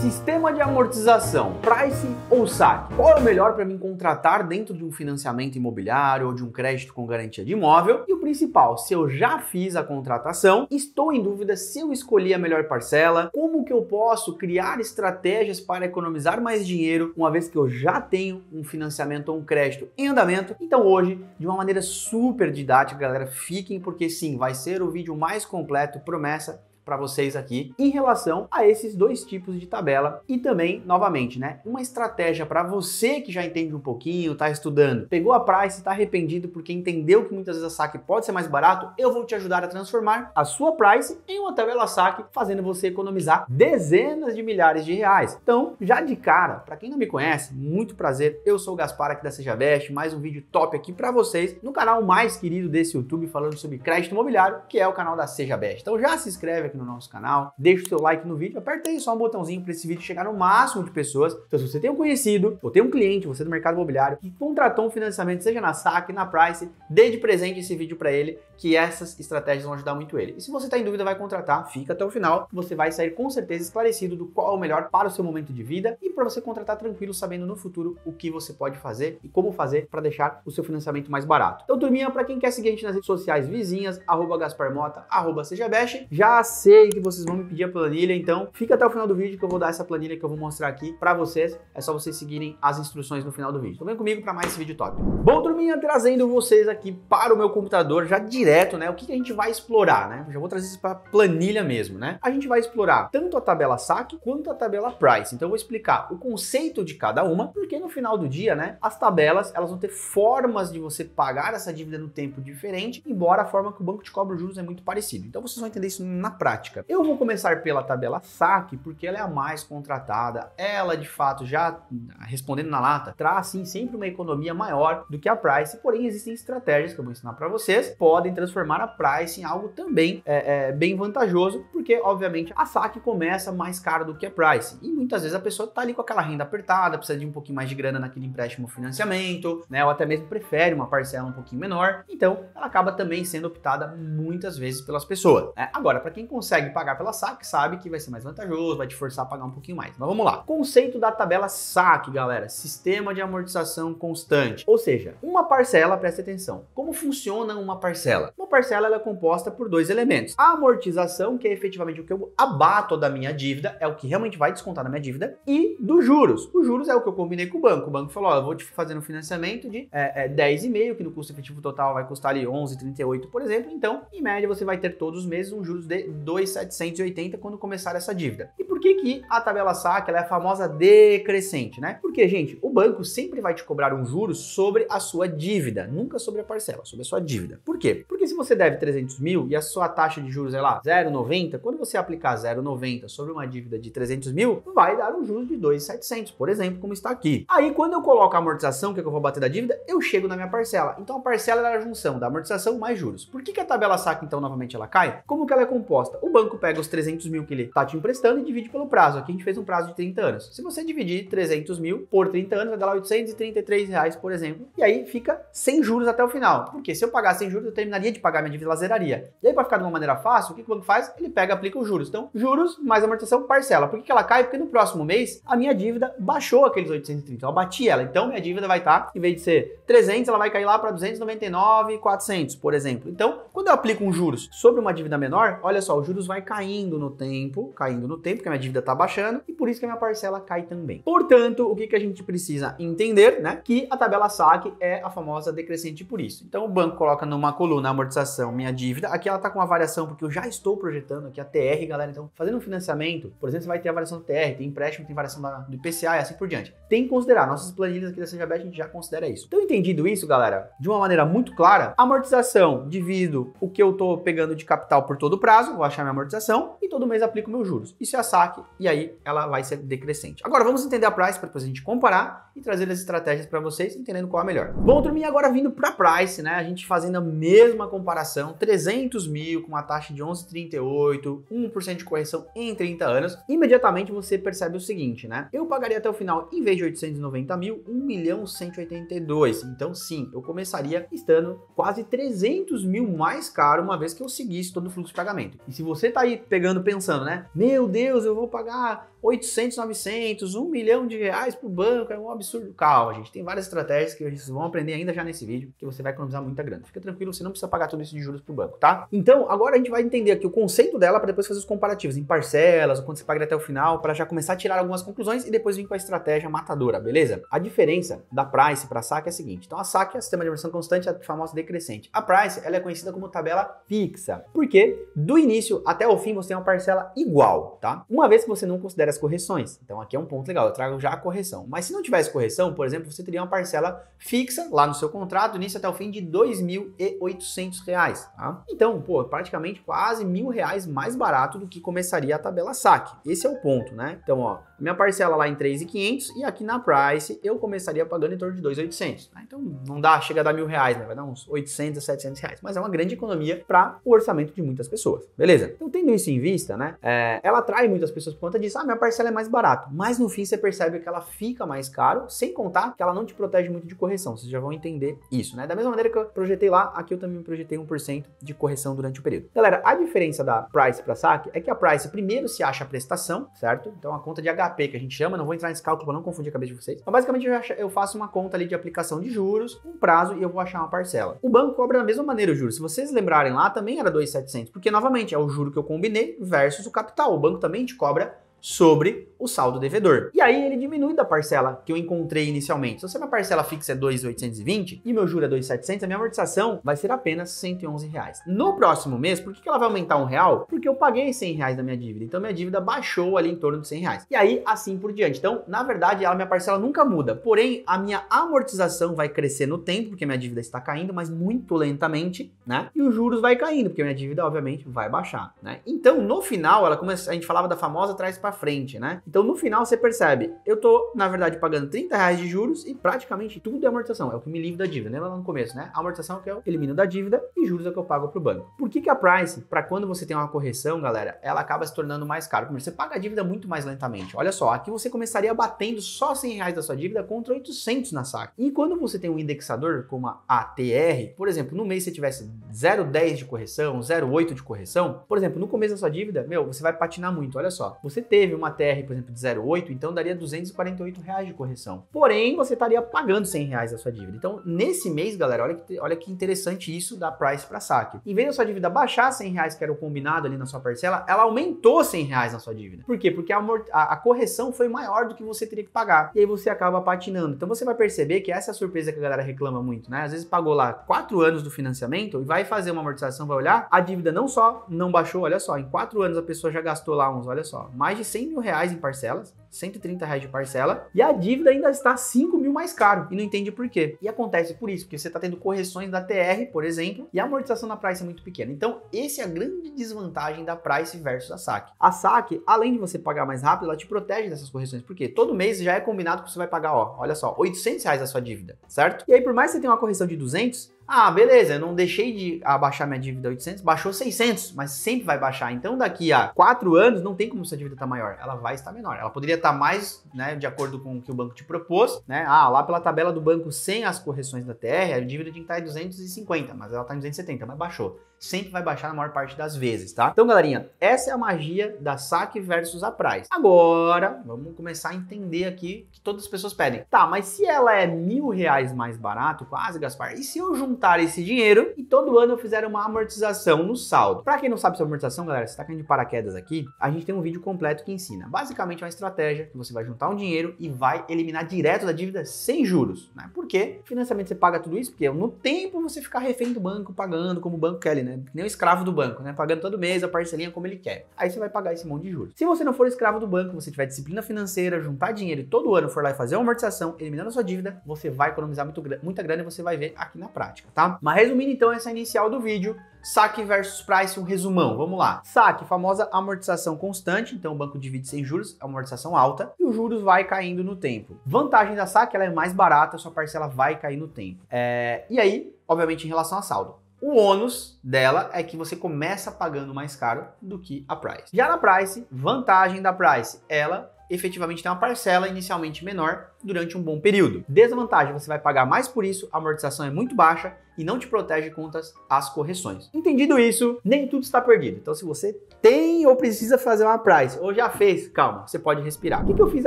Sistema de amortização, price ou saque? Qual é o melhor para mim contratar dentro de um financiamento imobiliário ou de um crédito com garantia de imóvel? E o principal, se eu já fiz a contratação, estou em dúvida se eu escolhi a melhor parcela, como que eu posso criar estratégias para economizar mais dinheiro, uma vez que eu já tenho um financiamento ou um crédito em andamento. Então hoje, de uma maneira super didática, galera, fiquem porque sim, vai ser o vídeo mais completo, promessa para vocês aqui em relação a esses dois tipos de tabela e também, novamente, né, uma estratégia para você que já entende um pouquinho, está estudando, pegou a price, está arrependido porque entendeu que muitas vezes a saque pode ser mais barato, eu vou te ajudar a transformar a sua price em uma tabela saque, fazendo você economizar dezenas de milhares de reais. Então, já de cara, para quem não me conhece, muito prazer, eu sou o Gaspar aqui da Seja Best mais um vídeo top aqui para vocês no canal mais querido desse YouTube falando sobre crédito imobiliário, que é o canal da Seja Best Então já se inscreve aqui no nosso canal, deixa o seu like no vídeo, aperta aí só um botãozinho para esse vídeo chegar no máximo de pessoas. Então, se você tem um conhecido, ou tem um cliente, você é do mercado imobiliário, que contratou um financiamento, seja na SAC, na Price, dê de presente esse vídeo para ele, que essas estratégias vão ajudar muito ele. E se você está em dúvida, vai contratar, fica até o final, você vai sair com certeza esclarecido do qual é o melhor para o seu momento de vida e para você contratar tranquilo, sabendo no futuro o que você pode fazer e como fazer para deixar o seu financiamento mais barato. Então, turminha, para quem quer seguir a gente nas redes sociais vizinhas, arroba Gaspar Mota, arroba Seja Best, já se sei que vocês vão me pedir a planilha, então fica até o final do vídeo que eu vou dar essa planilha que eu vou mostrar aqui para vocês. É só vocês seguirem as instruções no final do vídeo. Então vem comigo para mais esse vídeo top. Bom, turminha, trazendo vocês aqui para o meu computador já direto, né? O que, que a gente vai explorar, né? Já vou trazer isso para planilha mesmo, né? A gente vai explorar tanto a tabela saque quanto a tabela price. Então eu vou explicar o conceito de cada uma, porque no final do dia, né, as tabelas, elas vão ter formas de você pagar essa dívida no tempo diferente, embora a forma que o banco te cobra os juros é muito parecida. Então vocês vão entender isso na prática prática. Eu vou começar pela tabela saque, porque ela é a mais contratada. Ela, de fato, já respondendo na lata, traz sim sempre uma economia maior do que a price, porém existem estratégias que eu vou ensinar para vocês, podem transformar a price em algo também é, é, bem vantajoso, porque obviamente a saque começa mais cara do que a price. E muitas vezes a pessoa tá ali com aquela renda apertada, precisa de um pouquinho mais de grana naquele empréstimo financiamento, né? Ou até mesmo prefere uma parcela um pouquinho menor. Então, ela acaba também sendo optada muitas vezes pelas pessoas. Né. agora, para quem consegue pagar pela saque, sabe que vai ser mais vantajoso, vai te forçar a pagar um pouquinho mais. Mas vamos lá. Conceito da tabela saque, galera. Sistema de amortização constante. Ou seja, uma parcela, presta atenção. Como funciona uma parcela? Uma parcela é composta por dois elementos. A amortização, que é efetivamente o que eu abato da minha dívida, é o que realmente vai descontar da minha dívida, e dos juros. Os juros é o que eu combinei com o banco. O banco falou: ó, eu vou te fazer um financiamento de é, é, 10,5, que no custo efetivo total vai custar ali 11,38, por exemplo. Então, em média, você vai ter todos os meses um juros de 2,780 quando começar essa dívida. E por que, que a tabela SAC ela é a famosa decrescente, né? Porque, gente, o banco sempre vai te cobrar um juro sobre a sua dívida, nunca sobre a parcela, sobre a sua dívida. Por quê? Porque se você deve 300 mil e a sua taxa de juros é lá 0,90, quando você aplicar 0,90 sobre uma dívida de 300 mil, vai dar um juros de 2,700, por exemplo, como está aqui. Aí, quando eu coloco a amortização, que é que eu vou bater da dívida, eu chego na minha parcela. Então, a parcela é a junção da amortização mais juros. Por que, que a tabela SAC, então, novamente, ela cai? Como que ela é composta? o banco pega os 300 mil que ele está te emprestando e divide pelo prazo. Aqui a gente fez um prazo de 30 anos. Se você dividir 300 mil por 30 anos, vai dar lá 833 reais, por exemplo. E aí fica sem juros até o final. Porque se eu pagar sem juros, eu terminaria de pagar minha dívida, ela zeraria. E aí, para ficar de uma maneira fácil, o que o banco faz? Ele pega aplica os juros. Então, juros mais amortização parcela. Por que, ela cai? Porque no próximo mês, a minha dívida baixou aqueles 830. Então, eu bati ela. Então, minha dívida vai estar, tá, em vez de ser 300, ela vai cair lá para 299, 400, por exemplo. Então, quando eu aplico um juros sobre uma dívida menor, olha só, juros vai caindo no tempo, caindo no tempo, que a minha dívida está baixando, e por isso que a minha parcela cai também. Portanto, o que, que a gente precisa entender, né? Que a tabela saque é a famosa decrescente por isso. Então o banco coloca numa coluna amortização minha dívida. Aqui ela está com uma variação, porque eu já estou projetando aqui a TR, galera. Então, fazendo um financiamento, por exemplo, você vai ter a variação do TR, tem empréstimo, tem variação da, do IPCA e assim por diante. Tem que considerar. Nossas planilhas aqui da Sejabet a gente já considera isso. Então, entendido isso, galera, de uma maneira muito clara, amortização, divido o que eu estou pegando de capital por todo o prazo, eu acho baixar minha amortização e todo mês aplico meus juros. Isso é a saque e aí ela vai ser decrescente. Agora vamos entender a Price para depois a gente comparar e trazer as estratégias para vocês, entendendo qual é a melhor. Bom, turminha, agora vindo para a Price, né? A gente fazendo a mesma comparação, 300 mil com uma taxa de 11,38, 1% de correção em 30 anos, imediatamente você percebe o seguinte, né? Eu pagaria até o final, em vez de 890 mil, 1 milhão 182. Então sim, eu começaria estando quase 300 mil mais caro, uma vez que eu seguisse todo o fluxo de pagamento. E se você tá aí pegando, pensando, né? Meu Deus, eu vou pagar 800, 900, 1 milhão de reais pro banco, é um absurdo. Calma, gente, tem várias estratégias que vocês vão aprender ainda já nesse vídeo, que você vai economizar muita grana. Fica tranquilo, você não precisa pagar tudo isso de juros pro banco, tá? Então, agora a gente vai entender aqui o conceito dela para depois fazer os comparativos em parcelas, ou quando você paga até o final, para já começar a tirar algumas conclusões e depois vir com a estratégia matadora, beleza? A diferença da price para SAC é a seguinte. Então, a SAC é o sistema de versão constante, a famosa decrescente. A price, ela é conhecida como tabela fixa, porque do início até o fim você tem uma parcela igual, tá? Uma vez que você não considera as correções. Então aqui é um ponto legal, eu trago já a correção. Mas se não tivesse correção, por exemplo, você teria uma parcela fixa lá no seu contrato, início até o fim de R$ 2.800, tá? Então, pô, é praticamente quase mil reais mais barato do que começaria a tabela saque. Esse é o ponto, né? Então, ó, minha parcela lá em 3.500 e aqui na Price eu começaria pagando em torno de 2.800. Tá? Né? Então, não dá, chega a dar mil reais, né? Vai dar uns 800 R$ 700 reais. Mas é uma grande economia para o orçamento de muitas pessoas, beleza? empresa. Então, tendo isso em vista, né, é, ela atrai muitas pessoas por conta disso. Ah, minha parcela é mais barata. Mas no fim você percebe que ela fica mais caro, sem contar que ela não te protege muito de correção. Vocês já vão entender isso, né? Da mesma maneira que eu projetei lá, aqui eu também projetei 1% de correção durante o período. Galera, a diferença da price para saque é que a price primeiro se acha a prestação, certo? Então a conta de HP que a gente chama, não vou entrar nesse cálculo para não confundir a cabeça de vocês. Mas então, basicamente eu faço uma conta ali de aplicação de juros, um prazo e eu vou achar uma parcela. O banco cobra da mesma maneira os juros. Se vocês lembrarem lá, também era 2.700, porque novamente é o o juro que eu combinei versus o capital. O banco também te cobra sobre o saldo devedor. E aí ele diminui da parcela que eu encontrei inicialmente. Se a minha parcela fixa é 2,820 e meu juro é 2,700, a minha amortização vai ser apenas 111 reais. No próximo mês, por que ela vai aumentar um real? Porque eu paguei 100 reais da minha dívida, então minha dívida baixou ali em torno de 100 reais. E aí assim por diante. Então, na verdade, a minha parcela nunca muda, porém a minha amortização vai crescer no tempo, porque minha dívida está caindo, mas muito lentamente, né? E os juros vai caindo, porque minha dívida obviamente vai baixar, né? Então, no final, ela começa. a gente falava da famosa traz para para frente, né? Então no final você percebe, eu tô na verdade pagando 30 reais de juros e praticamente tudo é amortização, é o que me livra da dívida, né? Lá no começo, né? A amortização é o que eu elimino da dívida e juros é o que eu pago pro banco. Por que que a price, para quando você tem uma correção, galera, ela acaba se tornando mais cara? porque você paga a dívida muito mais lentamente. Olha só, aqui você começaria batendo só 100 reais da sua dívida contra 800 na saca. E quando você tem um indexador como a ATR, por exemplo, no mês você tivesse 0,10 de correção, 0,8 de correção, por exemplo, no começo da sua dívida, meu, você vai patinar muito. Olha só, você tem teve uma TR, por exemplo, de 0,8, então daria 248 reais de correção. Porém, você estaria pagando 100 reais a sua dívida. Então, nesse mês, galera, olha que, olha que interessante isso da price para saque. Em vez da sua dívida baixar 100 reais, que era o combinado ali na sua parcela, ela aumentou 100 reais na sua dívida. Por quê? Porque a, a, a correção foi maior do que você teria que pagar. E aí você acaba patinando. Então, você vai perceber que essa é a surpresa que a galera reclama muito, né? Às vezes pagou lá 4 anos do financiamento e vai fazer uma amortização, vai olhar, a dívida não só não baixou, olha só, em 4 anos a pessoa já gastou lá uns, olha só, mais de 100 mil reais em parcelas. 130 reais de parcela e a dívida ainda está 5 mil mais caro e não entende por quê. E acontece por isso, porque você está tendo correções da TR, por exemplo, e a amortização da Price é muito pequena. Então, essa é a grande desvantagem da Price versus a SAC. A SAC, além de você pagar mais rápido, ela te protege dessas correções, porque todo mês já é combinado que você vai pagar, ó, olha só, 800 reais a sua dívida, certo? E aí, por mais que você tenha uma correção de 200, ah, beleza, eu não deixei de abaixar minha dívida 800, baixou 600, mas sempre vai baixar. Então, daqui a 4 anos, não tem como sua dívida estar tá maior. Ela vai estar menor. Ela poderia estar tá mais né, de acordo com o que o banco te propôs. Né? Ah, lá pela tabela do banco, sem as correções da TR, a dívida tinha que estar em 250, mas ela está em 270, mas baixou sempre vai baixar na maior parte das vezes, tá? Então, galerinha, essa é a magia da saque versus a price. Agora, vamos começar a entender aqui que todas as pessoas pedem. Tá, mas se ela é mil reais mais barato, quase, Gaspar, e se eu juntar esse dinheiro e todo ano eu fizer uma amortização no saldo? Pra quem não sabe sobre amortização, galera, se tá caindo de paraquedas aqui, a gente tem um vídeo completo que ensina. Basicamente, é uma estratégia que você vai juntar um dinheiro e vai eliminar direto da dívida sem juros, né? Porque financiamento você paga tudo isso, porque no tempo você ficar refém do banco pagando como o banco quer, né? né? Que nem o escravo do banco, né? Pagando todo mês a parcelinha como ele quer. Aí você vai pagar esse monte de juros. Se você não for escravo do banco, você tiver disciplina financeira, juntar dinheiro e todo ano for lá e fazer uma amortização, eliminando a sua dívida, você vai economizar muito, muita grana e você vai ver aqui na prática, tá? Mas resumindo então essa é inicial do vídeo, saque versus price, um resumão. Vamos lá. Saque, famosa amortização constante, então o banco divide sem juros, amortização alta, e os juros vai caindo no tempo. Vantagem da saque, ela é mais barata, sua parcela vai cair no tempo. É... E aí, obviamente, em relação a saldo. O ônus dela é que você começa pagando mais caro do que a Price. Já na Price, vantagem da Price, ela efetivamente tem uma parcela inicialmente menor durante um bom período. Desvantagem, você vai pagar mais por isso, a amortização é muito baixa e não te protege contra as correções. Entendido isso, nem tudo está perdido. Então, se você tem ou precisa fazer uma price ou já fez, calma, você pode respirar. O que, que eu fiz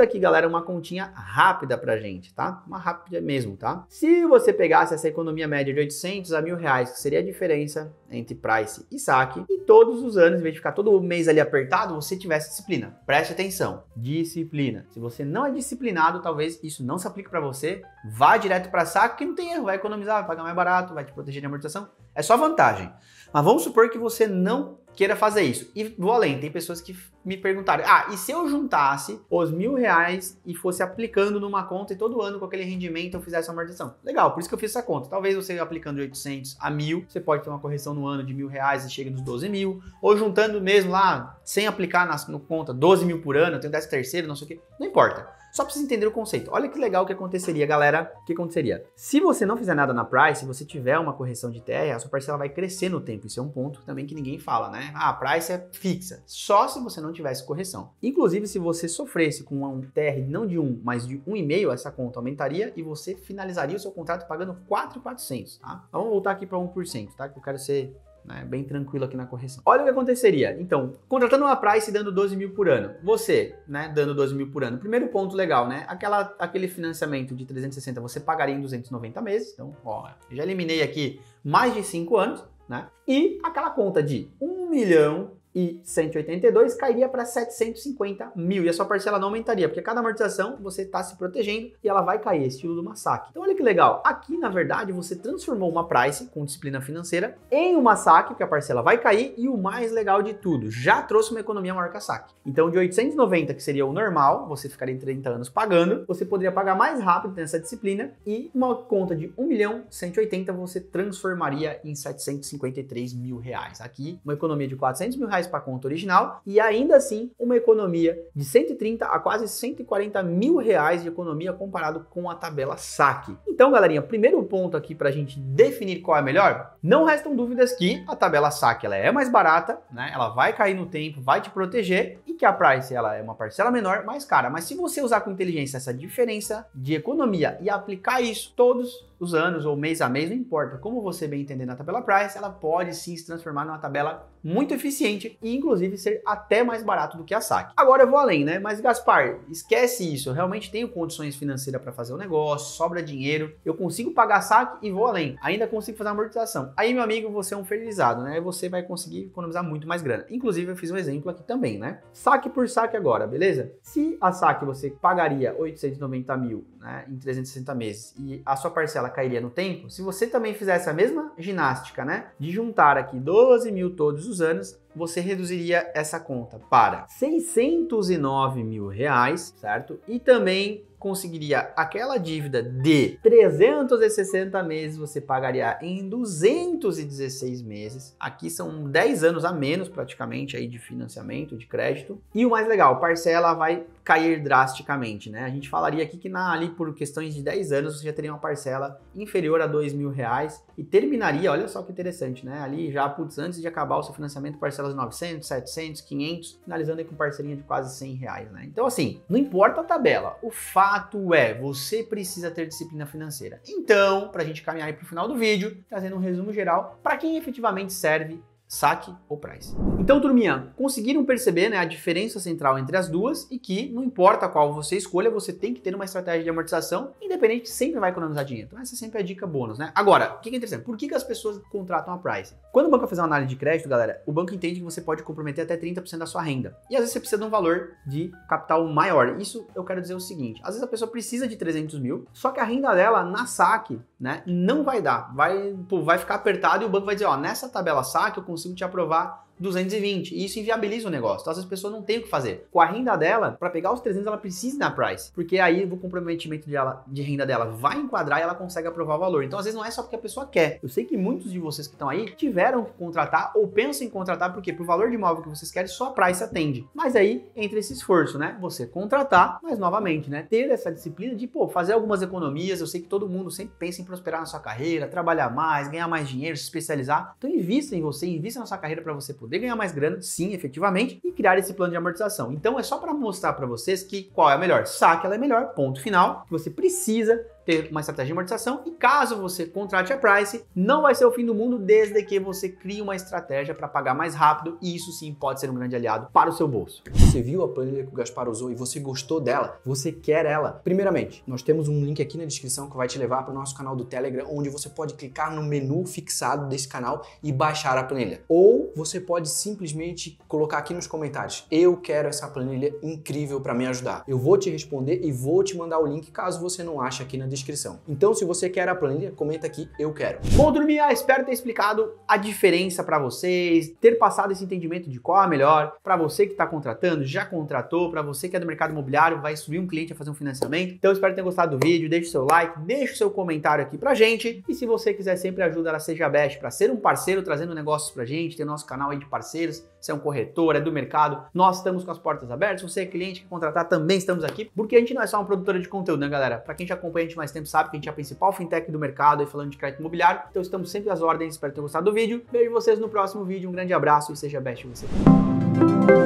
aqui, galera? Uma continha rápida pra gente, tá? Uma rápida mesmo, tá? Se você pegasse essa economia média de 800 a mil reais, que seria a diferença entre price e saque, e todos os anos, em vez de ficar todo mês ali apertado, você tivesse disciplina. Preste atenção, disciplina. Se você não é disciplinado, talvez isso não se aplique para você, Vai direto para saco que não tem erro, vai economizar, vai pagar mais barato, vai te proteger de amortização. É só vantagem. Mas vamos supor que você não queira fazer isso. E vou além, tem pessoas que me perguntaram: ah, e se eu juntasse os mil reais e fosse aplicando numa conta e todo ano com aquele rendimento eu fizesse uma amortização? Legal, por isso que eu fiz essa conta. Talvez você aplicando de 800 a mil, você pode ter uma correção no ano de mil reais e chega nos 12 mil, ou juntando mesmo lá, sem aplicar na, no conta, 12 mil por ano, eu tenho 10 terceiro, não sei o que, não importa. Só para vocês entenderem o conceito. Olha que legal que aconteceria, galera. O que aconteceria? Se você não fizer nada na price, se você tiver uma correção de TR, a sua parcela vai crescer no tempo. Isso é um ponto também que ninguém fala, né? Ah, a price é fixa. Só se você não tivesse correção. Inclusive, se você sofresse com um TR não de 1, mas de 1,5, essa conta aumentaria e você finalizaria o seu contrato pagando 4,400, tá? Então, vamos voltar aqui para 1%, tá? Que eu quero ser né? Bem tranquilo aqui na correção. Olha o que aconteceria. Então, contratando uma Price e dando 12 mil por ano. Você, né, dando 12 mil por ano. Primeiro ponto legal, né? Aquela, aquele financiamento de 360 você pagaria em 290 meses. Então, ó, já eliminei aqui mais de 5 anos, né? E aquela conta de 1 milhão e 182 cairia para 750 mil e a sua parcela não aumentaria, porque cada amortização você está se protegendo e ela vai cair, estilo do massacre. Então olha que legal, aqui na verdade você transformou uma price com disciplina financeira em um massacre, que a parcela vai cair e o mais legal de tudo, já trouxe uma economia maior que a saque. Então de 890 que seria o normal, você ficaria em 30 anos pagando, você poderia pagar mais rápido nessa disciplina e uma conta de 1 milhão 180 você transformaria em 753 mil reais. Aqui uma economia de 400 mil reais reais para a conta original e ainda assim uma economia de 130 a quase 140 mil reais de economia comparado com a tabela saque. Então, galerinha, primeiro ponto aqui para a gente definir qual é a melhor, não restam dúvidas que a tabela saque ela é mais barata, né? Ela vai cair no tempo, vai te proteger e que a price ela é uma parcela menor, mais cara. Mas se você usar com inteligência essa diferença de economia e aplicar isso todos os anos ou mês a mês, não importa. Como você bem entender na tabela price, ela pode sim se transformar numa tabela muito eficiente e inclusive ser até mais barato do que a saque. Agora eu vou além, né? Mas Gaspar, esquece isso. Eu realmente tenho condições financeiras para fazer o negócio, sobra dinheiro, eu consigo pagar saque e vou além. Ainda consigo fazer amortização. Aí, meu amigo, você é um fertilizado, né? Você vai conseguir economizar muito mais grana. Inclusive, eu fiz um exemplo aqui também, né? Saque por saque agora, beleza? Se a saque você pagaria 890 mil né, em 360 meses, e a sua parcela cairia no tempo, se você também fizesse a mesma ginástica, né, de juntar aqui 12 mil todos os anos, você reduziria essa conta para 609 mil reais, certo? E também conseguiria aquela dívida de 360 meses, você pagaria em 216 meses. Aqui são 10 anos a menos praticamente aí de financiamento, de crédito. E o mais legal, parcela vai cair drasticamente, né? A gente falaria aqui que na, ali por questões de 10 anos você já teria uma parcela inferior a dois mil reais e terminaria, olha só que interessante, né? Ali já, putz, antes de acabar o seu financiamento, parcelas de 900, 700, 500, finalizando aí com parcelinha de quase 100 reais, né? Então assim, não importa a tabela, o fato fato é, você precisa ter disciplina financeira. Então, para a gente caminhar para o final do vídeo, trazendo um resumo geral para quem efetivamente serve saque ou price. Então, turminha, conseguiram perceber né, a diferença central entre as duas e que não importa qual você escolha, você tem que ter uma estratégia de amortização, independente, sempre vai economizar dinheiro. Então, essa é sempre é a dica bônus, né? Agora, o que é interessante? Por que, que as pessoas contratam a price? Quando o banco vai fazer uma análise de crédito, galera, o banco entende que você pode comprometer até 30% da sua renda. E às vezes você precisa de um valor de capital maior. Isso eu quero dizer o seguinte: às vezes a pessoa precisa de 300 mil, só que a renda dela na saque, né, não vai dar. Vai, pô, vai ficar apertado e o banco vai dizer: ó, nessa tabela saque eu consigo consigo te aprovar 220. E isso inviabiliza o negócio. Então, as pessoas não têm o que fazer. Com a renda dela, para pegar os 300, ela precisa ir na Price. Porque aí o comprometimento de renda dela vai enquadrar e ela consegue aprovar o valor. Então, às vezes, não é só porque a pessoa quer. Eu sei que muitos de vocês que estão aí tiveram que contratar ou pensam em contratar, porque pro valor de imóvel que vocês querem, só a Price atende. Mas aí entra esse esforço, né? Você contratar, mas novamente, né? Ter essa disciplina de, pô, fazer algumas economias. Eu sei que todo mundo sempre pensa em prosperar na sua carreira, trabalhar mais, ganhar mais dinheiro, se especializar. Então, invista em você, invista na sua carreira para você poder poder ganhar mais grana, sim, efetivamente, e criar esse plano de amortização. Então é só para mostrar para vocês que qual é a melhor. Saque ela é melhor, ponto final. Você precisa ter uma estratégia de amortização. E caso você contrate a Price, não vai ser o fim do mundo desde que você crie uma estratégia para pagar mais rápido. E isso sim pode ser um grande aliado para o seu bolso. Você viu a planilha que o Gaspar usou e você gostou dela? Você quer ela? Primeiramente, nós temos um link aqui na descrição que vai te levar para o nosso canal do Telegram, onde você pode clicar no menu fixado desse canal e baixar a planilha. Ou você pode simplesmente colocar aqui nos comentários: Eu quero essa planilha incrível para me ajudar. Eu vou te responder e vou te mandar o link caso você não ache aqui na descrição. Então, se você quer a planilha, comenta aqui, eu quero. Bom, turminha, ah, espero ter explicado a diferença para vocês, ter passado esse entendimento de qual é a melhor, para você que está contratando, já contratou, para você que é do mercado imobiliário, vai subir um cliente a fazer um financiamento. Então, espero ter gostado do vídeo, deixe seu like, deixe seu comentário aqui pra gente e se você quiser sempre ajudar, a Seja Best para ser um parceiro, trazendo negócios pra gente, tem nosso canal aí de parceiros, se é um corretor, é do mercado, nós estamos com as portas abertas, se você é cliente que contratar, também estamos aqui, porque a gente não é só uma produtora de conteúdo, né, galera? Para quem já acompanha a gente mais tempo sabe que a gente é a principal fintech do mercado e falando de crédito imobiliário. Então estamos sempre às ordens, espero ter gostado do vídeo. Vejo vocês no próximo vídeo, um grande abraço e seja best você.